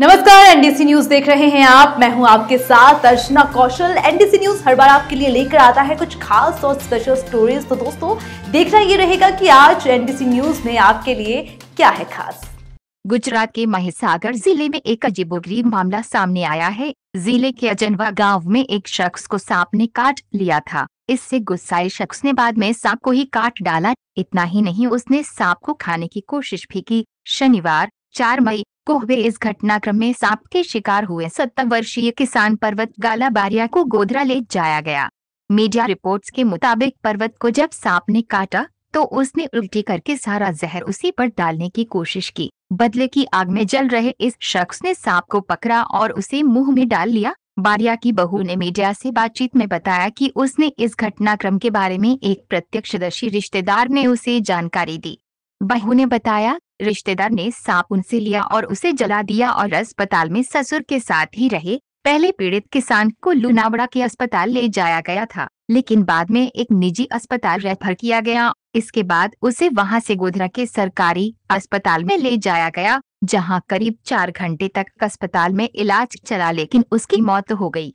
नमस्कार NDC news देख रहे हैं आप मैं हूं आपके साथ अर्चना कौशल एनडीसी न्यूज हर बार आपके लिए लेकर आता है कुछ खास और स्पेशल स्टोरीज तो दोस्तों देखना ये रहेगा कि आज एनडीसी न्यूज में आपके लिए क्या है खास गुजरात के महिसागर जिले में एक अजीबोगरीब मामला सामने आया है जिले के अजनवा गाँव में एक शख्स को सांप ने काट लिया था इससे गुस्साए शख्स ने बाद में सांप को ही काट डाला इतना ही नहीं उसने सांप को खाने की कोशिश भी की शनिवार चार मई को हुए इस घटनाक्रम में सांप के शिकार हुए सत्तर वर्षीय किसान पर्वत गाला बारिया को गोधरा ले जाया गया मीडिया रिपोर्ट्स के मुताबिक पर्वत को जब सांप ने काटा तो उसने उल्टी करके सारा जहर उसी पर डालने की कोशिश की बदले की आग में जल रहे इस शख्स ने सांप को पकड़ा और उसे मुंह में डाल लिया बारिया की बहू ने मीडिया से बातचीत में बताया कि उसने इस घटनाक्रम के बारे में एक प्रत्यक्षदर्शी रिश्तेदार ने उसे जानकारी दी बहू ने बताया रिश्तेदार ने सांप उनसे लिया और उसे जला दिया और अस्पताल में ससुर के साथ ही रहे पहले पीड़ित किसान को लुनावड़ा के अस्पताल ले जाया गया था लेकिन बाद में एक निजी अस्पताल रेफर किया गया इसके बाद उसे वहां से गोधरा के सरकारी अस्पताल में ले जाया गया जहां करीब चार घंटे तक अस्पताल में इलाज चला लेकिन उसकी मौत हो गई